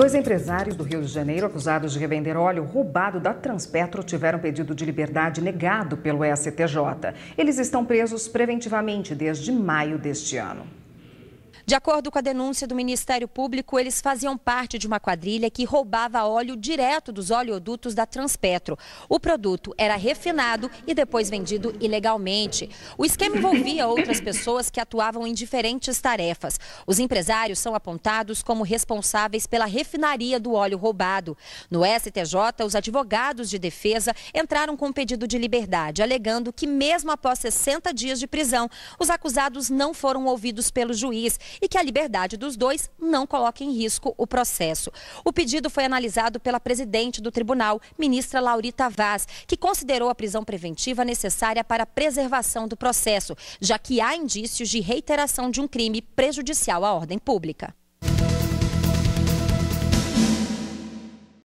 Dois empresários do Rio de Janeiro acusados de revender óleo roubado da Transpetro tiveram pedido de liberdade negado pelo STJ. Eles estão presos preventivamente desde maio deste ano. De acordo com a denúncia do Ministério Público, eles faziam parte de uma quadrilha que roubava óleo direto dos oleodutos da Transpetro. O produto era refinado e depois vendido ilegalmente. O esquema envolvia outras pessoas que atuavam em diferentes tarefas. Os empresários são apontados como responsáveis pela refinaria do óleo roubado. No STJ, os advogados de defesa entraram com um pedido de liberdade, alegando que, mesmo após 60 dias de prisão, os acusados não foram ouvidos pelo juiz e que a liberdade dos dois não coloque em risco o processo. O pedido foi analisado pela presidente do tribunal, ministra Laurita Vaz, que considerou a prisão preventiva necessária para a preservação do processo, já que há indícios de reiteração de um crime prejudicial à ordem pública.